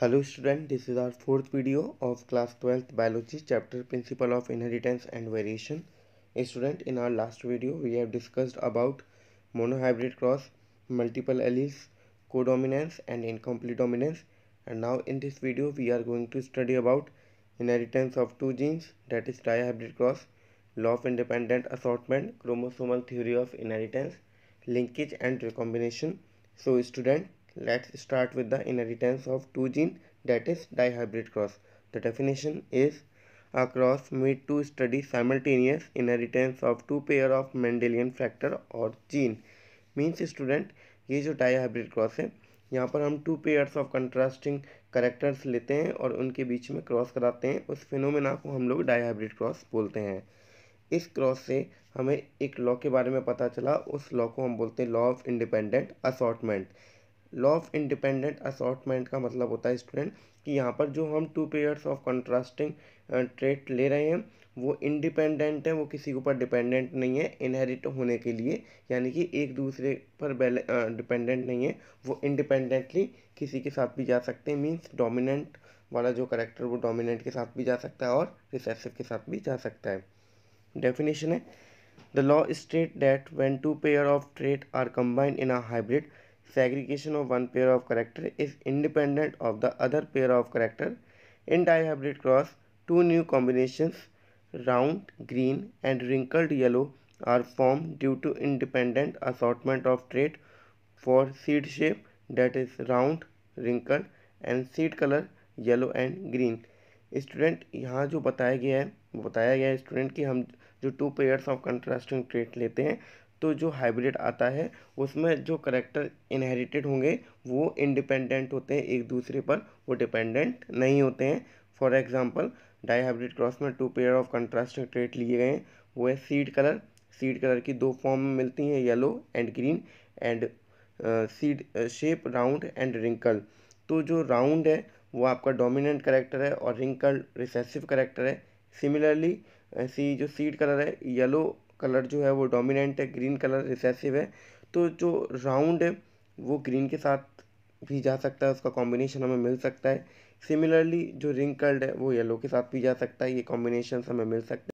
Hello student, this is our fourth video of class 12th biology chapter principle of inheritance and variation. A student in our last video we have discussed about monohybrid cross, multiple alleles, codominance and incomplete dominance and now in this video we are going to study about inheritance of two genes that is dihybrid cross, law of independent assortment, chromosomal theory of inheritance, linkage and recombination. So student let's start with the inheritance of two gene that is dihybrid cross. The definition is a cross made to study simultaneous inheritance of two pair of Mendelian factor or gene. means student ye jo dihybrid cross hai है यहाँ पर हम two pairs of contrasting characters लेते हैं और उनके बीच में cross कराते हैं उस फिनोमेना को हम लोग डाई हाइब्रिड क्रॉस बोलते हैं इस क्रॉस से हमें एक लॉ के बारे में पता चला उस लॉ को हम बोलते हैं law of independent assortment law of independent assortment का मतलब होता है स्टूडेंट कि यहाँ पर जो हम two pairs of contrasting trait ले रहे हैं वो इंडिपेंडेंट है वो किसी के ऊपर डिपेंडेंट नहीं है इनहेरिट होने के लिए यानी कि एक दूसरे पर डिपेंडेंट uh, नहीं है वो इंडिपेंडेंटली किसी के साथ भी जा सकते हैं मीन्स डोमिनेंट वाला जो करेक्टर वो डोमिनेंट के साथ भी जा सकता है और रिसेसिव के साथ भी जा सकता है डेफिनेशन है the law state that when two pair of trait are combined in a hybrid segregation of one pair of character is independent of the other pair of character. In dihybrid cross, two new combinations round green and wrinkled yellow are formed due to independent assortment of trait for seed shape that is round, wrinkled and seed color yellow and green student यहाँ जो बताया गया है बताया गया है student कि हम जो two pairs of contrasting trait लेते हैं तो जो हाइब्रिड आता है उसमें जो करेक्टर इनहेरिटेड होंगे वो इंडिपेंडेंट होते हैं एक दूसरे पर वो डिपेंडेंट नहीं होते हैं for example dihybrid cross में two pair of contrasting trait लिए गए हैं वो है सीड कलर सीड कलर की दो फॉर्म में मिलती हैं yellow and green and seed shape round and wrinkle तो जो राउंड है वो आपका डोमिनेंट करेक्टर है और रिंकल रिसेसिव करेक्टर है सिमिलरली ऐसी जो सीड कलर है येलो कलर जो है वो डोमिनेंट है ग्रीन कलर रिसेसिव है तो जो राउंड है वो ग्रीन के साथ भी जा सकता है उसका कॉम्बिनेशन हमें मिल सकता है सिमिलरली जो रिंकल्ड है वो येलो के साथ भी जा सकता है ये कॉम्बिनेशन हमें मिल सकता है